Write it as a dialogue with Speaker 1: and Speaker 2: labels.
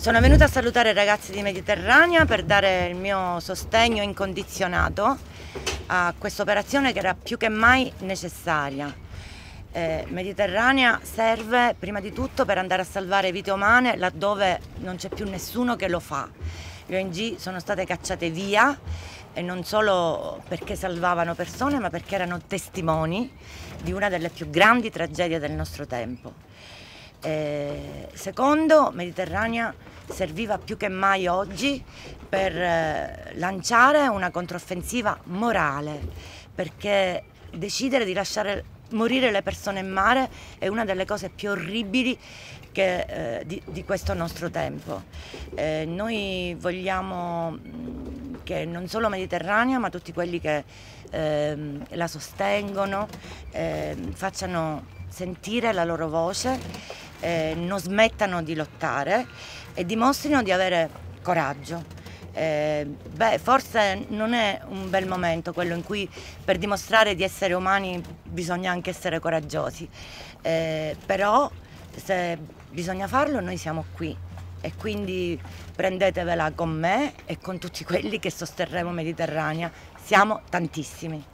Speaker 1: Sono venuta a salutare i ragazzi di Mediterranea per dare il mio sostegno incondizionato a questa operazione che era più che mai necessaria. Eh, Mediterranea serve prima di tutto per andare a salvare vite umane laddove non c'è più nessuno che lo fa. Le ONG sono state cacciate via e non solo perché salvavano persone ma perché erano testimoni di una delle più grandi tragedie del nostro tempo. Eh, secondo, Mediterranea serviva più che mai oggi per eh, lanciare una controffensiva morale, perché decidere di lasciare morire le persone in mare è una delle cose più orribili che, eh, di, di, questo nostro tempo. Eh, noi vogliamo mm, che non solo Mediterranea, ma tutti quelli che eh, la sostengono ehm, facciano sentire la loro voce eh, non smettano di lottare e dimostrino di avere coraggio. Eh, beh, forse non è un bel momento quello in cui per dimostrare di essere umani bisogna anche essere coraggiosi, eh, però se bisogna farlo noi siamo qui e quindi prendetevela con me e con tutti quelli che sosterremo Mediterranea, siamo tantissimi.